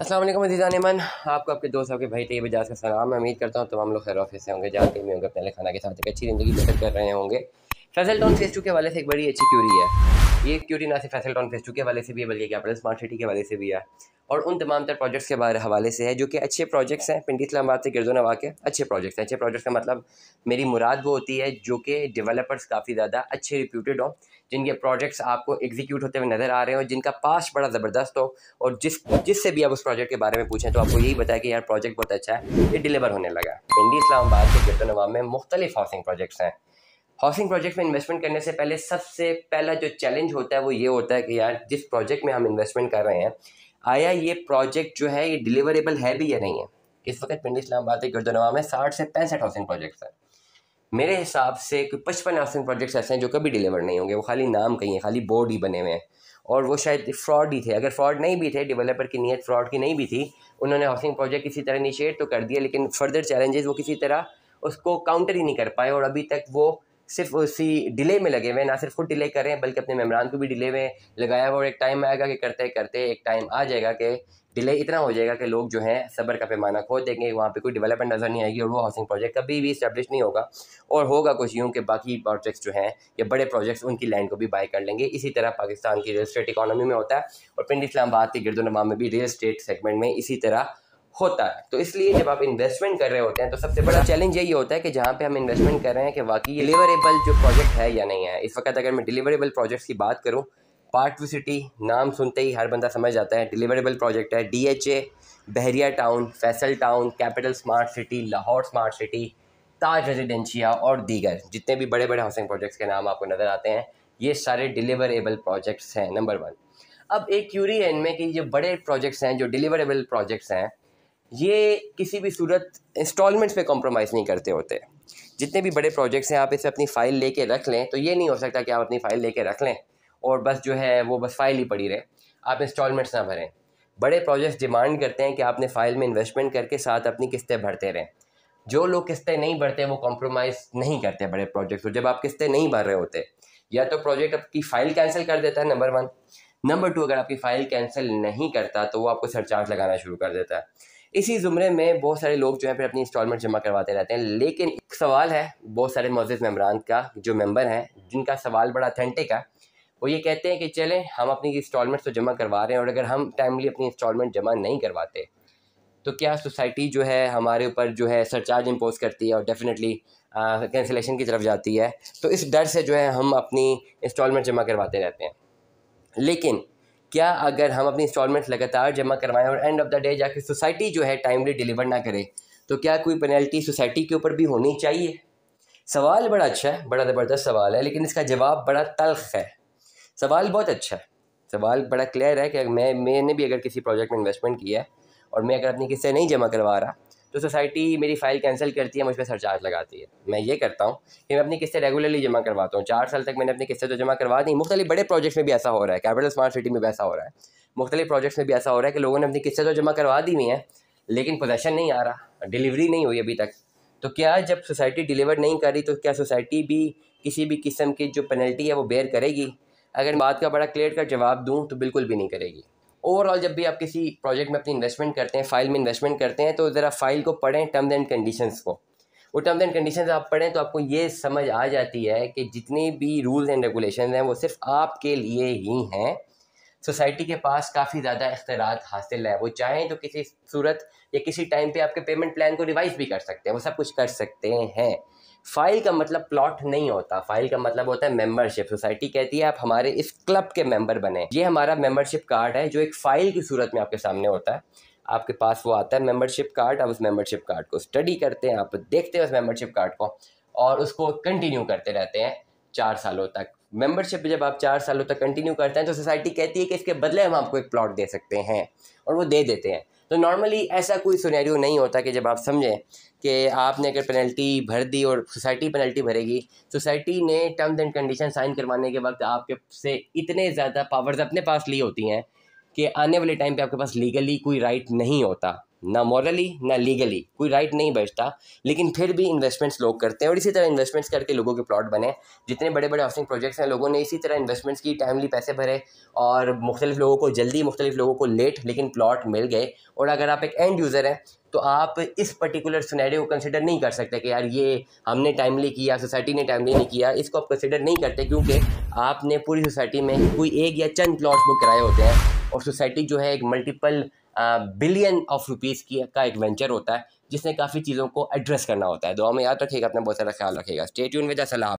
असलम दीजा मन आपको आपके दोस्त आपके भाई तैयब तो एजाज का सलाम मैं उम्मीद करता हूँ तमाम लोग खैर ऑफिस से होंगे जानते भी होंगे पहले खाना के साथ एक अच्छी ज़िंदगी बसर कर रहे होंगे फैसल टाउन फेस टू के हवाले से एक बड़ी अच्छी क्यूरी है ये क्यूरी ना सिर्फ फैसल फेस्टू के हवाले से भी है बल्कि कैपिटल स्मार्ट सिटी के हवाले से भी है और उन तमाम तर प्रोजेक्ट्स के हवाले से है जो कि अच्छे प्रोजेक्ट्स हैं पिंडी इस्लामाबाद से गिरजो नवा के अच्छे प्रोजेक्ट्स हैं अच्छे प्रोजेक्ट्स का मतलब मेरी मुराद वो होती है जो कि डेवलपर्स काफ़ी ज़्यादा अच्छे रिप्यूटेड हों जिनके प्रोजेक्ट्स आपको एग्जीक्यूट होते हुए नज़र आ रहे हो जिनका पास बड़ा ज़बरदस्त हो और जिस जिससे भी आप उस प्रोजेक्ट के बारे में पूछें तो आपको यही बताया कि यार प्रोजेक्ट बहुत अच्छा है ये डिलीवर होने लगा पिंडी इस्लामाबाद के गिरजो नवा में मुख्तलिफ हाउसिंग प्रोजेक्ट्स हैं हाउसिंग प्रोजेक्ट में इन्वेस्टमेंट करने से पहले सबसे पहला जो चैलेंज होता है वो ये होता है कि यार जिस प्रोजेक्ट में हम इन्वेस्टमेंट कर रहे हैं आया ये प्रोजेक्ट जो है ये डिलीवरेबल है भी या नहीं है इस वक्त पिंड इस्लामाबाद के गुरुद्वारा में साठ से पैंसठ हाउसिंग प्रोजेक्ट्स हैं मेरे हिसाब से कोई पचपन हाउसिंग प्रोजेक्ट्स ऐसे हैं जो कभी डिलीवर नहीं होंगे वो खाली नाम कहीं हैं खाली बोर्ड ही बने हुए हैं और वो शायद फ्रॉड ही थे अगर फ्रॉड नहीं भी थे डेवलपर की नीयत फ्रॉड की नहीं भी थी उन्होंने हाउसिंग प्रोजेक्ट किसी तरह इनिशिएट तो कर दिया लेकिन फर्दर चैलेंजेस वो किसी तरह उसको काउंटर ही नहीं कर पाए और अभी तक वो सिर्फ उसी डिले में लगे हुए ना सिर्फ खुद डिले कर रहे हैं बल्कि अपने मेहमान को भी डिले में लगाया हुआ और एक टाइम आएगा कि करते करते एक टाइम आ जाएगा कि डिले इतना हो जाएगा कि लोग जो है सबर का पैमाना खो देंगे वहाँ पे कोई डेवलपमेंट नज़र नहीं आएगी और वो हाउसिंग प्रोजेक्ट कभी भी इस्टेब्लिश नहीं होगा और होगा कुछ यूँ कि बाकी प्रोजेक्ट्स जो हैं या बड़े प्रोजेक्ट्स उनकी लैंड को भी बाय कर लेंगे इसी तरह पाकिस्तान की रियल स्टेट इकानमी में होता है और पिंड इस्लाबाद के गिरदोनमा में भी रियल स्टेट सेगमेंट में इसी तरह होता है तो इसलिए जब आप इन्वेस्टमेंट कर रहे होते हैं तो सबसे बड़ा चैलेंज यही होता है कि जहाँ पे हम इन्वेस्टमेंट कर रहे हैं कि वाकई डिलीवरेबल जो प्रोजेक्ट है या नहीं है इस वक्त अगर मैं डिलीवरेबल प्रोजेक्ट्स की बात करूँ पार्ट टू सिटी नाम सुनते ही हर बंदा समझ जाता है डिलीवरेबल प्रोजेक्ट है D H A Bahria town Faisal town capital smart city Lahore smart city Taj Residencia और दीगर जितने भी बड़े बड़े हाउसिंग प्रोजेक्ट्स के नाम आपको नज़र आते हैं ये सारे डिलीवरेबल प्रोजेक्ट्स हैं नंबर वन अब एक क्यूरी है इनमें कि ये बड़े प्रोजेक्ट्स हैं जो डिलीवरेबल प्रोजेक्ट्स हैं ये किसी भी सूरत इंस्टॉलमेंट्स पे कॉम्प्रोमाइज़ नहीं करते होते जितने भी बड़े प्रोजेक्ट्स हैं आप इसे अपनी फ़ाइल लेके रख लें तो ये नहीं हो सकता कि आप अपनी फ़ाइल लेके रख लें और बस जो है वो बस फ़ाइल ही पड़ी रहे आप इंस्टॉलमेंट्स ना भरें बड़े प्रोजेक्ट्स डिमांड करते हैं कि आपने फ़ाइल में इन्वेस्टमेंट करके साथ अपनी किस्तें भरते रहें जो लोग किस्तें नहीं भरते वो कॉम्प्रोमाइज़ नहीं करते बड़े प्रोजेक्ट्स को जब आप किस्तें नहीं भर रहे होते या तो प्रोजेक्ट आपकी फ़ाइल कैंसिल कर देता है नंबर वन नंबर टू अगर आपकी फ़ाइल कैंसिल नहीं करता तो वो आपको सरचार्ज लगाना शुरू कर देता है इसी ज़ुमरे में बहुत सारे लोग जो है फिर अपनी इंस्टॉलमेंट जमा करवाते रहते हैं लेकिन एक सवाल है बहुत सारे मोजिज़ मेम्बरान का जो मेम्बर हैं जिनका सवाल बड़ा अथेंटिक है वो ये कहते हैं कि चलें हम अपनी इंस्टॉलमेंट्स तो जमा करवा रहे हैं और अगर हम टाइमली अपनी इंस्टॉलमेंट जमा नहीं करवाते तो क्या सोसाइटी जो है हमारे ऊपर जो है सरचार्ज इम्पोज करती है और डेफिनेटली कैंसिलेशन की तरफ जाती है तो इस डर से जो है हम अपनी इंस्टॉलमेंट जमा करवाते रहते हैं लेकिन क्या अगर हम अपनी इंस्टॉलमेंट लगातार जमा करवाएं और एंड ऑफ द डे जाके सोसाइटी जो है टाइमली डिलीवर ना करे तो क्या कोई पेनल्टी सोसाइटी के ऊपर भी होनी चाहिए सवाल बड़ा अच्छा है बड़ा ज़बरदस्त सवाल है लेकिन इसका जवाब बड़ा तलख है सवाल बहुत अच्छा है सवाल बड़ा क्लियर है कि मैं मैंने भी अगर किसी प्रोजेक्ट में इन्वेस्टमेंट किया है और मैं अगर अपनी किस्से नहीं जमा करवा रहा तो सोसाइटी मेरी फ़ाइल कैंसिल करती है मुझ पर सरचार्ज लगाती है मैं ये करता हूँ कि मैं अपनी किस्तें रेगुलरली जमा करवाता हूँ चार साल तक मैंने अपनी किस्तें तो जमा करवा दी मुख्तलिफ बड़े प्रोजेक्ट्स में भी ऐसा हो रहा है कैपिटल स्मार्ट सिटी में भी ऐसा हो रहा है मुख्तलि प्रोजेक्ट्स में भी ऐसा हो रहा है कि लोगों ने अपनी किस्तें तो जमा करवा दी हुई हैं लेकिन पोजेशन नहीं आ रहा डिलीवरी नहीं हुई अभी तक तो क्या जब सोसाइटी डिलीवर नहीं कर रही तो क्या सोसाइटी भी किसी भी किस्म की जो पेनल्टी है वो बेयर करेगी अगर बात का बड़ा क्लियर कर जवाब दूँ तो बिल्कुल भी नहीं करेगी ओवरऑल जब भी आप किसी प्रोजेक्ट में अपनी इन्वेस्टमेंट करते हैं फाइल में इन्वेस्टमेंट करते हैं तो ज़रा फाइल को पढ़ें टर्म्स एंड कंडीशंस को वो टर्म्स एंड कंडीशन आप पढ़ें तो आपको ये समझ आ जाती है कि जितनी भी रूल्स एंड रेगुलेशन हैं वो सिर्फ आपके लिए ही हैं सोसाइटी के पास काफ़ी ज़्यादा अख्तियार हासिल है वो चाहें तो किसी सूरत या किसी टाइम पे आपके पेमेंट प्लान को रिवाइज भी कर सकते हैं वो सब कुछ कर सकते हैं फाइल का मतलब प्लॉट नहीं होता फाइल का मतलब होता है मेंबरशिप सोसाइटी कहती है आप हमारे इस क्लब के मेंबर बने ये हमारा मेंबरशिप कार्ड है जो एक फाइल की सूरत में आपके सामने होता है आपके पास वो आता है मेंबरशिप कार्ड आप उस मेंबरशिप कार्ड को स्टडी करते हैं आप देखते हैं उस मेंबरशिप कार्ड को और उसको कंटिन्यू करते रहते हैं चार सालों तक मेंबरशिप जब आप चार सालों तक कंटिन्यू करते हैं तो सोसाइटी कहती है कि इसके बदले हम आपको एक प्लॉट दे सकते हैं और वो दे देते हैं तो नॉर्मली ऐसा कोई सुनहरियो नहीं होता कि जब आप समझें कि आपने अगर पेनल्टी भर दी और सोसाइटी पेनल्टी भरेगी सोसाइटी ने टर्म्स एंड कंडीशन साइन करवाने के वक्त आपके से इतने ज़्यादा पावर्स अपने पास ली होती हैं कि आने वाले टाइम पे आपके पास लीगली कोई राइट नहीं होता ना मॉरली ना लीगली कोई राइट नहीं बचता लेकिन फिर भी इन्वेस्टमेंट्स लोग करते हैं और इसी तरह इन्वेस्टमेंट्स करके लोगों के प्लॉट बने जितने बड़े बड़े हाउसिंग प्रोजेक्ट्स हैं लोगों ने इसी तरह इन्वेस्टमेंट्स की टाइमली पैसे भरे और मुख्तलिफ लोगों को जल्दी मुख्तलिफ लोगों को लेट लेकिन प्लॉट मिल गए और अगर आप एक एंड यूज़र हैं तो आप इस पर्टिकुलर सुनहरे को कंसिडर नहीं कर सकते कि यार ये हमने टाइमली किया सोसाइटी ने टाइमली नहीं किया इसको आप कंसिडर नहीं करते क्योंकि आपने पूरी सोसाइटी में कोई एक या चंद प्लॉट्स बुक कराए होते हैं और सोसाइटी जो है एक मल्टीपल बिलियन ऑफ रुपीज़ की का एक वेंचर होता है जिसने काफ़ी चीज़ों को एड्रेस करना होता है दुआ में याद रखिएगा अपना बहुत सारा ख्याल रखेगा स्टेट यून विद असलाम